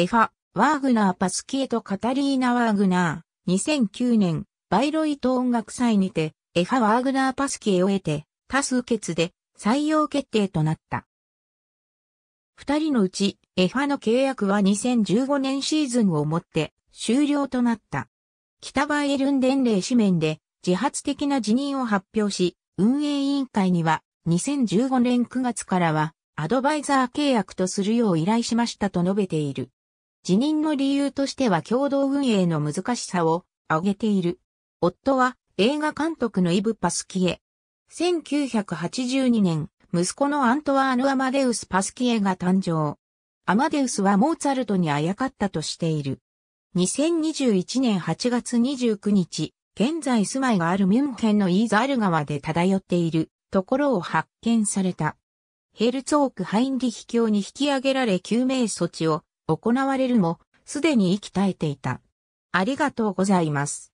エファ、ワーグナー・パスキエとカタリーナ・ワーグナー、2009年、バイロイト音楽祭にて、エファ・ワーグナー・パスキエを得て、多数決で採用決定となった。二人のうち、エファの契約は2015年シーズンをもって終了となった。北バイエルン伝令紙面で自発的な辞任を発表し、運営委員会には2015年9月からはアドバイザー契約とするよう依頼しましたと述べている。辞任の理由としては共同運営の難しさを挙げている。夫は映画監督のイブ・パスキエ。1982年、息子のアントワーヌ・アマデウス・パスキエが誕生。アマデウスはモーツァルトにあやかったとしている。2021年8月29日、現在住まいがあるミュンヘンのイーザール川で漂っているところを発見された。ヘルツォーク・ハインリヒ教に引き上げられ救命措置を行われるも、すでに息絶えていた。ありがとうございます。